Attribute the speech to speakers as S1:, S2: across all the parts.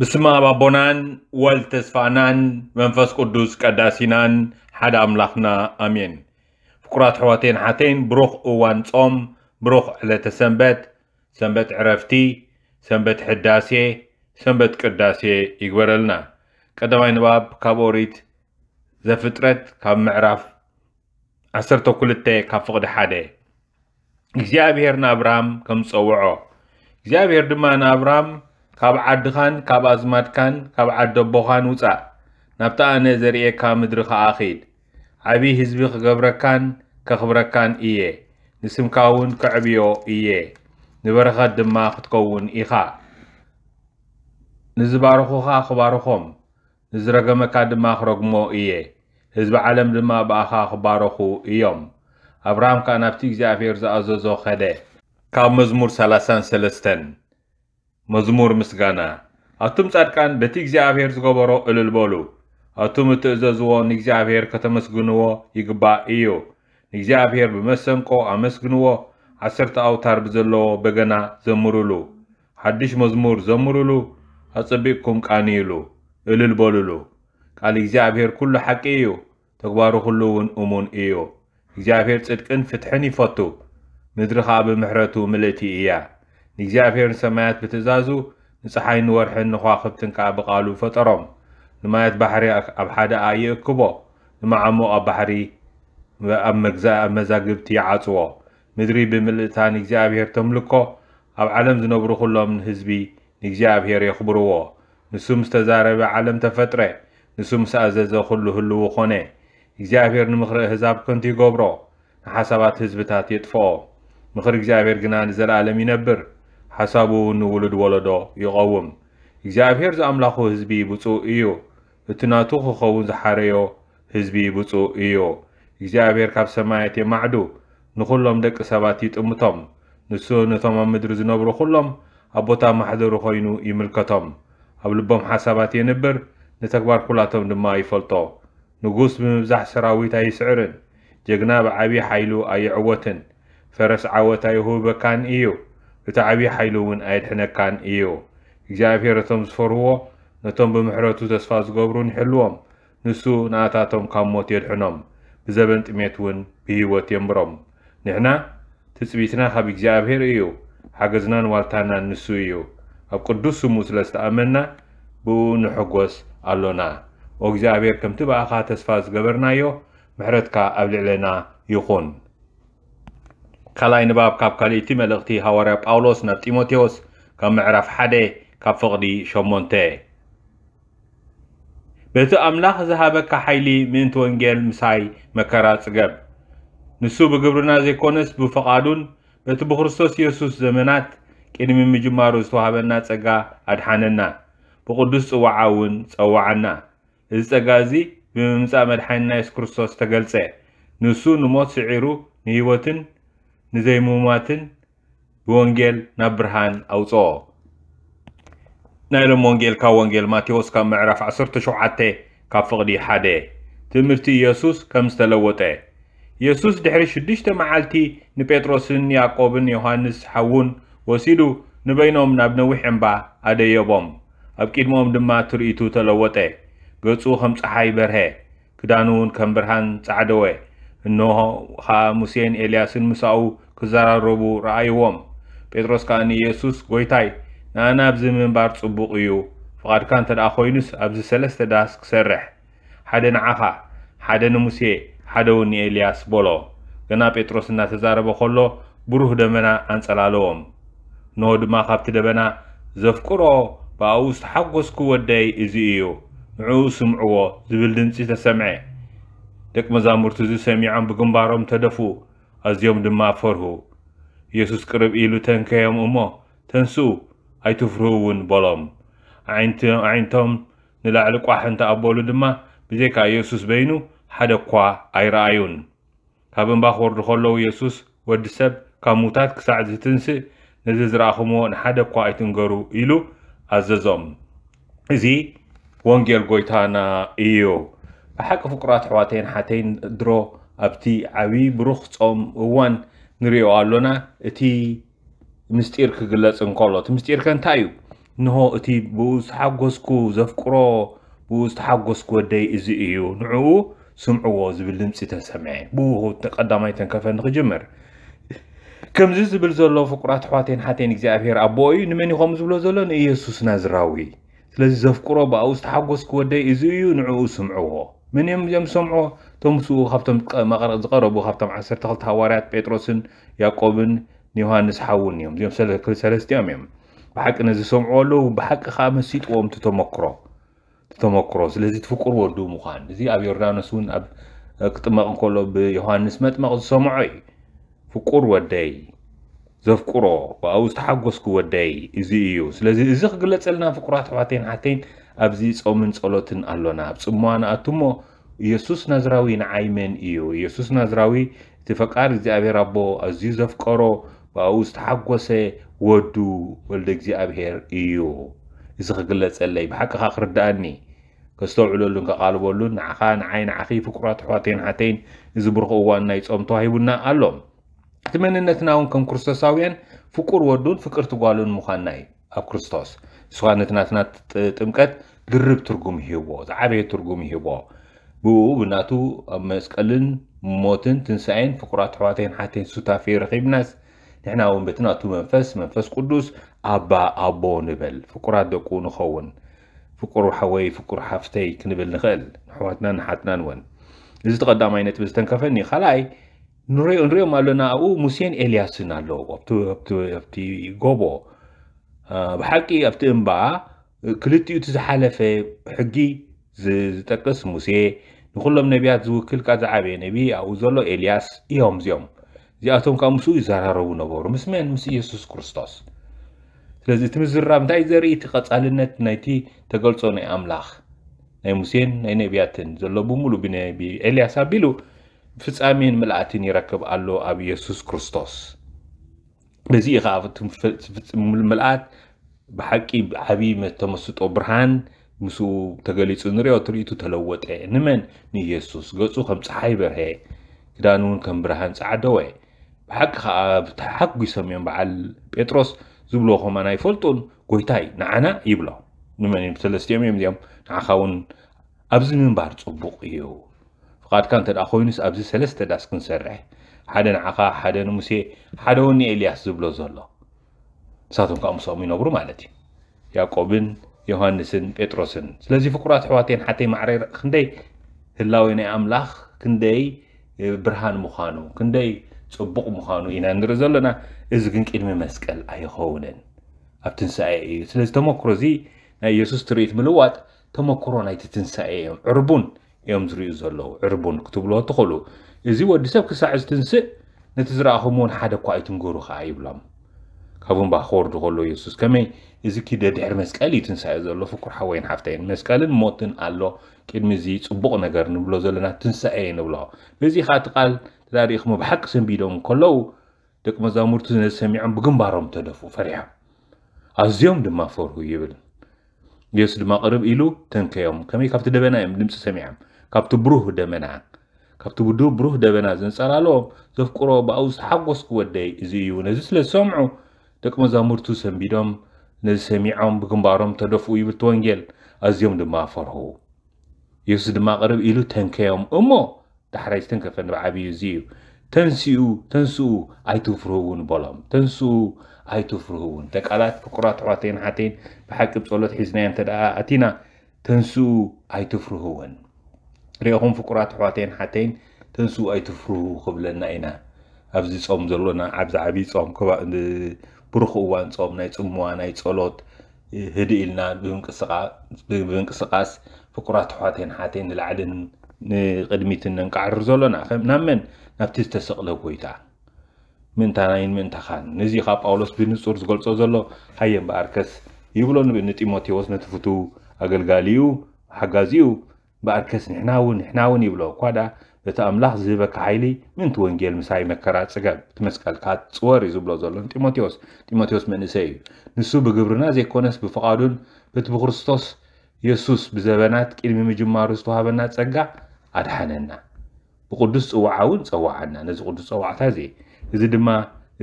S1: ብስመ አብ ወል ወልድ ተስፋናን መንፈስ ቅዱስ ቀዳሲናን ሓደ ኣምላኽና ኣሜን። ፍቁራት ኣሕዋተይን ሓተይን ብሩኽ እዋን ጾም፣ ብሩኽ ዕለተ ሰንበት፣ ሰንበት ዕረፍቲ፣ ሰንበት ሕዳሴ፣ ሰንበት ቅዳሴ ይግበረልና። ቀዳማይ ንባብ ካብ ኦሪት ዘፍጥረት ካብ ምዕራፍ 12 ካብ ፍቕዲ ሓደ እግዚኣብሔር ንኣብርሃም ከም ዝፀውዖ እግዚኣብሔር ድማ ንኣብርሃም ካብ ዓድኻን ካብ ኣዝማድካን ካብ ዓዲ ኣቦኻን ውፃእ ናብታ ኣነ ዘርእካ ምድሪ ከዓ ኺድ ዓብዪ ህዝቢ ክገብረካን ከኽብረካን እየ ንስምካ እውን ክዕብዮ እየ ንበረኸት ድማ ክትከውን ኢኻ ንዝባርኹኻ ክባርኾም ንዝረገመካ ድማ ክረግሞ እየ ህዝቢ ዓለም ድማ ብኣኻ ክባረኹ እዮም ኣብርሃም ከዓ ናብቲ እግዚኣብሔር ዝኣዘዞ ኸደ ካብ መዝሙር 33 መዝሙር ምስጋና ኣብቶም ጻድቃን በቲ እግዚኣብሔር ዝገበሮ እልል በሉ ኣብቶም እትእዘዝዎ ንእግዚኣብሔር ከተመስግንዎ ይግባእ እዩ ንእግዚኣብሔር ብመሰንቆ ኣመስግንዎ ዓሰርተ ኣውታር ብዘለዎ በገና ዘምሩሉ ሓድሽ መዝሙር ዘምሩሉ ኣጸቢቕኩም ቃንይሉ እልል በሉሉ ቃል እግዚኣብሔር ኩሉ ሓቂ እዩ ተግባሩ ኩሉ እውን እሙን እዩ እግዚኣብሔር ጽድቅን ፍትሕን ይፈቱ ምድሪ ኸዓ ብምሕረቱ ምልእቲ እያ ንእግዚኣብሔር ንሰማያት ብትእዛዙ ንፀሓይ ንወርሕን ንኸዋኽብትን ከዓ ብቓሉ ፈጠሮም ንማያት ባሕሪ ኣብ ሓደ ኣ ይእክቦ ንማዓሞቕ ኣብ ባሕሪ ኣብ መዛግብቲ ይዓፅዎ ምድሪ ብምልእታን እግዚኣብሔር ተምልኮ ኣብ ዓለም ዝነብሩ ኩሎም ንህዝቢ ንእግዚኣብሔር የኽብርዎ ንሱ ምስ ተዛረበ ዓለም ተፈጥረ ንሱ ምስ ኣዘዘ ኩሉ ህልው ኾነ እግዚኣብሔር ንምኽርኢ ህዛብ ኮንቲ ይገብሮ ንሓሳባት ህዝብታት የጥፍኦ ምኽሪ እግዚኣብሔር ግና ንዘለኣለም ይነብር ሓሳቡ ንውሉድ ወለዶ ይቐውም እግዚኣብሔር ዝኣምላኹ ህዝቢ ብፁእ እዩ እቲ ናቱ ክኸውን ዝሓረዮ ህዝቢ ብፁእ እዩ እግዚኣብሔር ካብ ሰማያት የማዕዱ ንኹሎም ደቂ ሰባት ይጥምቶም ንሱ ነቶም ኣብ ምድሪ ዝነብሩ ኩሎም ኣብ ቦታ ማሕደሩ ኮይኑ ይምልከቶም ኣብ ልቦም ሓሳባት የንብር ንተግባር ኩላቶም ድማ ይፈልጦ ንጉስ ብምብዛሕ ሰራዊት ኣይስዕርን ጀግና ብዓብዪ ሓይሉ ኣይዕወትን ፈረስ ዓወት ኣይህበካን እዩ እቲ ዓብዪ ሓይሉ እውን ኣየድሕነካን እዩ እግዚኣብሄር እቶም ዝፈርህዎ ነቶም ብምሕረቱ ተስፋ ዝገብሩን ይሕልዎም ንሱ ንኣታቶም ካብ ሞት የድሕኖም ብዘበን ጥሜት እውን ብህይወት የምሮም ንሕና ትፅቢትና ካብ እግዚኣብሄር እዩ ሓገዝናን ዋልታናን ንሱ እዩ ኣብ ቅዱስ ስሙ ስለ ዝተኣመና ብኡ ንሕጎስ ኣሎና ኦ እግዚኣብሔር ከምቲ በኣኻ ተስፋ ዝገበርናዮ ምሕረትካ ኣብ ልዕለና ይኹን ካልኣይ ንባብ ካብ ካልእቲ መልእኽቲ ሃዋርያ ጳውሎስ ናብ ጢሞቴዎስ ካብ ምዕራፍ ሓደ ካብ ፍቕዲ 8 በቲ ኣምላኽ ዝሃበካ ሓይሊ ምእንቲ ወንጌል ምሳይ መከራ ጽገብ ንሱ ብግብርና ዘይኮነስ ብፍቓዱን በቲ ብክርስቶስ የሱስ ዘመናት ቅድሚ ምጅማሩ ዝተዋሃበና ጸጋ ኣድሓነና ብቕዱስ ጽዋዓ እውን ጸዋዓና እዚ ጸጋ እዚ ብምምጻእ መድሓንና የሱስ ክርስቶስ ተገልጸ ንሱ ንሞት ስዒሩ ንህይወትን نزي موماتن بوانجيل نبرهان أو صو نايلو موانجيل كاو وانجيل ماتيوس كام معرف عصر تشوعاتي كافغدي حادي تمرتي يسوس كم ستلووتي يسوس دحري شدشت معالتي ني بيتروسن ياقوبن يوهانس حاون وسيدو نبينوم نابنوي حمبا ادي يبوم ابكيد موم دما تريتو تلووتي غصو خمس حاي برهي كدانون كم برهان تعدوي نوها موسيين إلياسين مساو ክዘራረቡ ረኣይዎም ጴጥሮስ ከዓ ንኢየሱስ ጐይታይ ንኣና ብዚ ምንባር ጽቡቕ እዩ ፍቓድካ እንተ ደኣ ኮይኑስ ኣብዚ ሰለስተ ዳስ ክሰርሕ ሓደ ንዓኻ ሓደ ንሙሴ ሓደ እውን ንኤልያስ በሎ ገና ጴጥሮስ እናተዛረበ ከሎ ብሩህ ደመና ኣንጸላለዎም ንሆ ድማ ካብቲ ደበና ዘፍቅሮ ብኣብኡ ዝተሓጐስኩ ወደይ እዚ እዩ ንዕኡ ስምዕዎ ዝብል ድምፂ ተሰምዐ ደቂ መዛሙርቲ እዚ ሰሚዖም ብግንባሮም ተደፉ ኣዝዮም ድማ ፈርሁ ኢየሱስ ቅርብ ኢሉ ተንከዮም እሞ ተንሱ ኣይትፍርሁ እውን በሎም ዓይንቶም ንላዕሊ ቋሕ እንተኣበሉ ድማ ብዘይካ ኢየሱስ በይኑ ሓደ እኳ ኣይረኣዩን ካብ እምባ ክወርዱ ከለዉ ኢየሱስ ወዲ ሰብ ካብ ሙውታት ክሳዕ ዝትንስእ ነዚ ዝረኣኹምዎ ንሓደ እኳ ኣይትንገሩ ኢሉ ኣዘዞም እዚ ወንጌል ጎይታና እዩ ብሓቂ ፍቁራት ኣሕዋተይን ሓተይን ድሮ ابتی عوی بروخت آم اون نریو آلونا اتی مستیر که گلاس انقلاب تو مستیر کن تایو نه اتی بوز حقوس کو زفکرا بوز حقوس کو دی ازیو نعو سمع واز بلیم سیت سمعه بوه تقدامای تن کفن خجمر کم زیست بلزلا فکرات حاتین حاتین اگزی آبیر آبایی نمی خوام زبلا زلا نیسوس نزراوی لذ زفکرا با اوست حقوس کو دی ازیو نعو سمع وا منیم جام سمع وا تمسو خفتم مقر زقربو خفتم عصر تخلت هواريات بيتروسن يعقوبن نيوهانس حاول نيوم زيوم سلس كل سلس ديام يوم بحق نزي سمعولو بحق خامس سيت وهم تتمكرو تتمكرو سلزي تفكر وردو مخان زي اب يوردانسون اب كتمق نقولو بيوهانس متمق زي فكر ودي زفكرو باوز تحقوسكو ودي ازي ايو سلزي ازي خلت سلنا فكرات حواتين حتين ابزي سومن سولوتن اللونا ابزي موانا اتمو ኢየሱስ ናዝራዊ ንዓይመን እዩ ኢየሱስ ናዝራዊ እቲ ፈቃድ እግዚኣብሔር ኣቦ ኣዝዩ ዘፍቀሮ ብኣብኡ ዝተሓጎሰ ወዱ ወልደ እግዚኣብሔር እዩ እዚ ክግለፀለይ ብሓቂኻ ክርዳኣኒ ከስተውዕለሉን ከቓልበሉን ንዓኻ ንዓይ ንዓኺ ፍቁራት ኣሕዋተይን ሓተይን እዚ ብርክ እዋን ናይ ጾም ተዋሂቡና ኣሎም እቲ መንነትና እውን ከም ክርስቶሳውያን ፍቁር ወዱን ፍቅርቲ ጓሉን ምዃንና እዩ ኣብ ክርስቶስ ንስኻ ነቲ ናትና ጥምቀት ድርብ ትርጉም ይህቦ ዝዓበየ ትርጉም ይህቦ ብእኡ ብናቱ ኣብ መስቀልን ሞትን ትንሳኤን ፍቁራት ኣሕዋተይን ሓተይን ስታፌ ረኺብናስ ንሕና እውን በቲ ናቱ መንፈስ መንፈስ ቅዱስ ኣባ ኣቦ ንበል ፍቁራት ደቁ ንኸውን ፍቁር ሓወይ ፍቁር ሓፍተይ ክንብል ንኽእል ንኣሕዋትናን ንሓትናን እውን እዚ ተቐዳማይ ነጥቢ ዝተንከፈኒ ካልኣይ ንሪኦም ኣለና ኣብኡ ሙሴን ኤልያስን ኣለዉ ኣብቲ ጎቦ ብሓቂ ኣብቲ እምባ ክልቲኡ እቲ ዝሓለፈ ሕጊ ዝጠቅስ ሙሴ نخلهم نبيات زوكل كذا عبي نبي أو زلو إلياس يوم زيوم زي أتوم كامسو يزهر رونا بور مسمين مس يسوس كرستوس لذي تمزر رام تايزر إتقاط على النت نايتي تقلصون أملاخ ناي موسين ناي نبياتن زلو بومولو بني بي إلياس بيلو فس آمين ملعاتين يركب ألو أبي يسوس كرستوس لذي إخافتهم فس ملعات بحكي حبيب تمسط أبرهان ምስኡ ተገሊፁ ንሪኦ ትርኢቱ ተለወጠ ንመን ንኢየሱስ ገፁ ከም ፀሓይ በርሀ ክዳኑ እውን ከም ብርሃን ፃዓደወ ብሓቂ ከዓ ብተሓጒሶም እዮም በዓል ጴጥሮስ ዝብሎ ኸማና ይፈልጡን ጎይታይ ንዓና ይብሎ ንመን እዮም ሰለስትኦም እዮም እዚኦም ንዓኻ እውን ኣብዚ ምንባር ፅቡቕ እዩ ፍቓድካ እንተ ደኣ ኮይኑስ ኣብዚ ሰለስተ ዳስ ክንሰርሕ ሓደ ንዓኻ ሓደ ንሙሴ ሓደ እውን ንኤልያስ ዝብሎ ዘሎ ንሳቶም ከዓ ምስኦም ይነብሩ ማለት እዩ ያዕቆብን ዮሃንስን ጴጥሮስን ስለዚ ፍቁራት ኣሕዋተይን ሓተይ ማዕረር ክንደይ ህላዊ ናይ ኣምላኽ ክንደይ ብርሃን ምዃኑ ክንደይ ፅቡቕ ምዃኑ ኢና ንርኢ ዘለና እዚ ግን ቅድሚ መስቀል ኣይኸውንን ኣብ ትንሳኤ እዩ ስለዚ ተመክሮ እዚ ናይ የሱስ ትርኢት ምልዋጥ ተመክሮ ናይቲ ትንሳኤ እዮም ዕርቡን እዮም ዝርእዩ ዘለዉ ዕርቡን ክትብሎ ትኽእሉ እዚ ወዲ ሰብ ክሳዕ ዝትንስእ ነቲ ዝረኣኹም እውን ሓደ እኳ ኣይትንገሩ ከዓ ይብሎም كابون بخور دخلو يسوس كمي إذا كي ده دير مسكالي تنساي زولو فكر حوين حفتين مسكالي موتن الله كد مزيد صبوغ نگر نبلو زولنا تنساي نبلو بزي خات قال تاريخ مبحق سنبيدون كلو دك مزامور تزنز سميعن بغن بارم تدفو فريح عزيوم دم مفور هو يبل يسو دم قرب إلو تنكيوم كمي كابت دبنا يم دمس سميعن كابت بروه دمنا كابت بدو بروه دبنا زنسالالو زفكرو باوز حقوس كود داي إزيو نزيس لسومعو دك مزامرتو سنبيدم نسمعهم بجنبارهم تدفوا يبتوانجيل أزيوم دماء فرهو يوسف دماء قرب إلو تنكيهم أمو دحرج تنكفن بعبي زيو تنسيو تنسو أي تفرهون بلام تنسو أي تفرهون ألات فقرات عواتين حتين بحق بصولة حزنين تدقاء أتينا تنسو أي تفرهون ريهم فقرات عواتين حتين تنسو أي تفرهو خبلنا إنا أبزي صوم زلونا عبز عبي صوم كبا ብሩኽ እዋን ፆም ናይ ፅምዋ ናይ ፀሎት ህዲ ኢልና ብምንቅስቃስ ፍቁራት ኣሕዋተይን ሓተይን ንላዕልን ንቅድሚትን ነንቃዕር ዘለና ናብ መን ናብቲ ዝተሰቕለ ጎይታ ምእንታናይን ምእንታኻን ነዚ ካብ ጳውሎስ ብንፁር ዝገልፆ ዘሎ ሃየ በኣርከስ ይብሎ ንጢሞቴዎስ ነቲ ፍቱ ሓጋዚ ሓጋዚኡ በኣርከስ ንሕና እውን ንሕና እውን ይብሎ እኳ እቲ ኣምላኽ ዝህበካ ሓይሊ ምንቲ ወንጌል ምሳይ መከራ ፅገብ እቲ መስቀልካ ፅወር እዩ ዝብሎ ዘሎን ጢሞቴዎስ ጢሞቴዎስ መንእሰይ እዩ ንሱ ብግብርና ዘይኮነስ ብፍቓዱን በቲ ብክርስቶስ የሱስ ብዘበናት ቅድሚ ምጅማሩ ዝተዋሃበና ፀጋ ኣድሓነና ብቅዱስ ፅዋዓ እውን ፀዋዓና ነዚ ቅዱስ ፀዋዕታ እዚ እዚ ድማ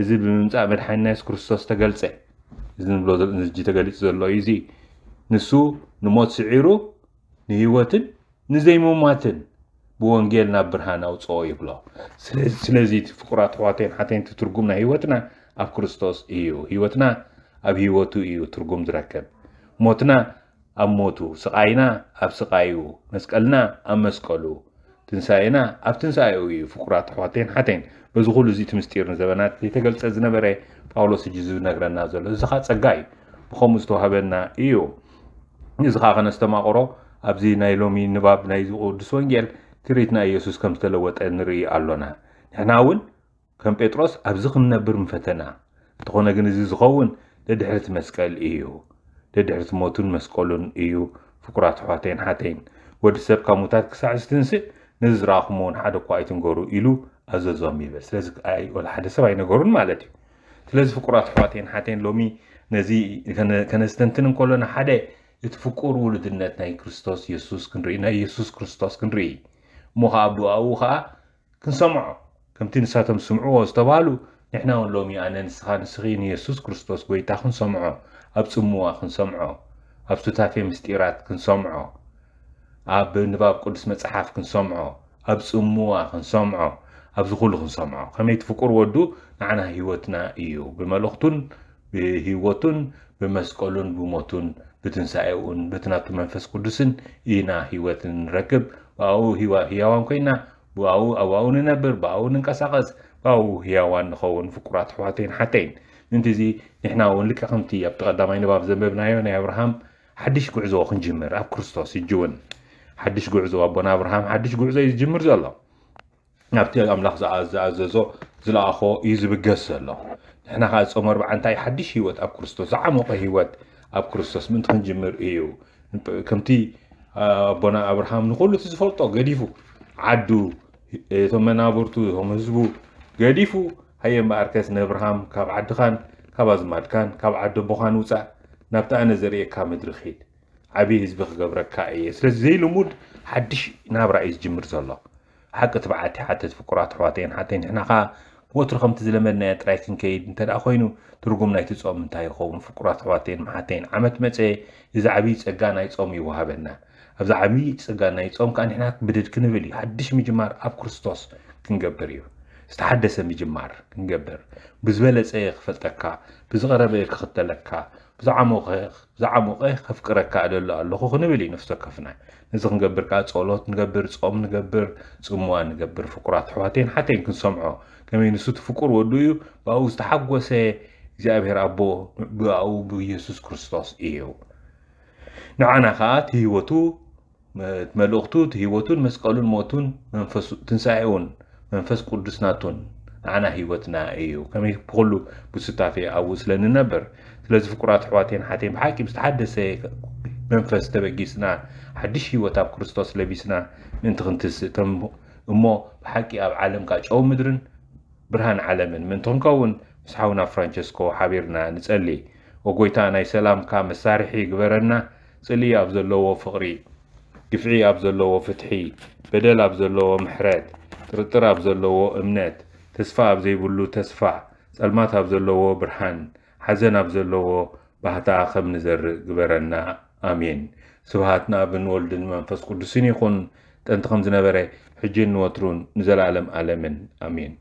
S1: እዚ ብምምፃእ መድሓኒና የሱስ ክርስቶስ ተገልፀ እዚ ንብሎ ንጂ ተገሊፁ ዘሎ እዩ እዚ ንሱ ንሞት ስዒሩ ንሂወትን ንዘይምማትን ብወንጌል ናብ ብርሃን ኣውፅኦ ይብሎ ስለዚ እቲ ፍቁራት ኣሕዋተይን ሓተይን ትርጉም ናይ ሂወትና ኣብ ክርስቶስ እዩ ሂወትና ኣብ ሂወቱ እዩ ትርጉም ዝረከብ ሞትና ኣብ ሞቱ ስቃይና ኣብ ስቃዩ መስቀልና ኣብ መስቀሉ ትንሳኤና ኣብ ትንሳኤ እዩ ፍቁራት ኣሕዋተይን ሓተይን በዚ ኩሉ እዚ ትምስጢር ንዘበና ዘይተገልፀ ዝነበረ ጳውሎስ እጂ ዝነግረና ዘሎ እዚ ከዓ ፀጋ እዩ ብከምኡ ዝተዋሃበና እዩ እዚ ከዓ ከነስተማቕሮ ኣብዚ ናይ ሎሚ ንባብ ናይ ቅዱስ ወንጌል تريتنا يسوس كم تلوت أنري علنا نحناول كم بيتروس أبزخ النبر مفتنا تقولنا جنزي زغون لدحرت مسكال إيو لدحرت موتون مسكالون إيو فكرات حاتين حاتين ودسب كموتات كساعة ستنسي نزرع خمون حدا قايتن قرو إلو أززامي بس لازك أي ولا حدا سبعين قرون مالتي تلازف فكرات حاتين حاتين لومي نزي كان كان ستنتن كلنا حدا يتفكر ولد النت ناي كريستوس يسوس كنري ناي يسوس كريستوس كنري مخابو أو خا كنسمع كمتي نساتم سمعوا استبالو نحنا ولوم يعني نسخان نسخين يسوس كريستوس قويتا خنسمعو أب سموا خنسمعو أب ستافي مستيرات كنسمعو أب نباب قدس مصحف كنسمعو أب سموا خنسمعو أب زخول خنسمعو كم يتفكر ودو نعنا هيوتنا إيو بملوختن بهيوتن بمسقلون بموتن بتنسائون بتناتو منفس قدسن إينا هيوتن ركب باو هيوا هيوان كينا باو اواون نبر باو ننقساقس باو هيوان نخون فكرات حواتين حتين ننتزي نحنا اون لك خمتي يبتقدم اينا باب زنببنا يونا يا ابراهام حدش قعزو اخن جمر اب كرستوس يجون حدش قعزو ابونا ابراهام حدش قعزو يجمر زالا نبتيل املاخ زعززو زلا اخو ايزي بقس زالا نحنا خاص امر بعنتاي حدش هيوت اب كرستوس عموقه هيوت اب كرستوس من تخن جمر ايو كمتي ኣቦና ኣብርሃም ንኩሉ እቲ ዝፈልጦ ገዲፉ ዓዱ እቶም መናብርቱ እቶም ህዝቡ ገዲፉ ሃየ እምበኣርከስ ንኣብርሃም ካብ ዓድኻን ካብ ኣዝማድካን ካብ ዓዲ ቦኻን ውፃእ ናብቲ ኣነ ዘርእየካ ምድሪ ኸይድ ዓብዪ ህዝቢ ክገብረካ እየ ስለዚ ዘይልሙድ ሓድሽ ናብራ እዩ ዝጅምር ዘሎ ሓቂ ትበዓቲ ሓተት ፍቁራት ኣሕዋተይን ሓተይን ንሕና ከዓ ወትሩ ከምቲ ዝለመድናዮ ጥራይ ክንከይድ እንተ ደኣ ኮይኑ ትርጉም ናይቲ ጾም እንታይ ይኸውን ፍቁራት ኣሕዋተይን መሓተይን ዓመት መፀ እዚ ዓብዪ ፀጋ ናይ ጾም ይወሃበና هذا عمي تسجلنا يصوم كأن هناك بدد كنبلي حدش مجمار أب كرستوس كنجبريو استحدث مجمار كنجبر بزبلة سيخ فتكا بزغرة بيك خطلكا بزعمو خيخ بزعمو خيخ فكرك على الله الله خنبلي نفسك فنا نزغ نجبر كات صلوات نجبر صوم نجبر صوموان نجبر فقرات حواتين حتى يمكن سمعه كما ينسوت فكر ودويو باو استحقوا سي زابير أبو باو بيسوس كرستوس إيو نعانا خات هيوتو تملوغتوت هيوتون مسقالون موتون منفس تنسعون منفس قدسناتون عنا هيوتنا ايو كما يقولوا بستا في اوس لن نبر ثلاث فقرات حواتين حاتين بحاكي مستحدث سي منفس تبقيسنا حدش هيوتا بكريستوس لبيسنا من تغنتس تم امو بحاكي اب عالم كاج او مدرن برهان عالم من تنكون مسحونا فرانشيسكو حبيرنا نسالي وقويتانا يسلام كام السارحي قبرنا سلي افضل لو فقري ግፍዒ ኣብ ዘለዎ ፍትሒ በደል ኣብ ዘለዎ ምሕረት ጥርጥር ኣብ ዘለዎ እምነት ተስፋ ኣብ ዘይብሉ ተስፋ ጸልማት ኣብ ዘለዎ ብርሃን ሓዘን ኣብ ዘለዎ ባህታ ከም ንዘርእ ግበረና ኣሜን ስብሃት ንኣብን ወልድን መንፈስ ቅዱስን ይኹን ጥንቲ ከም ዝነበረ ሕጂ ንወትሩን ንዘለኣለም ኣለምን ኣሜን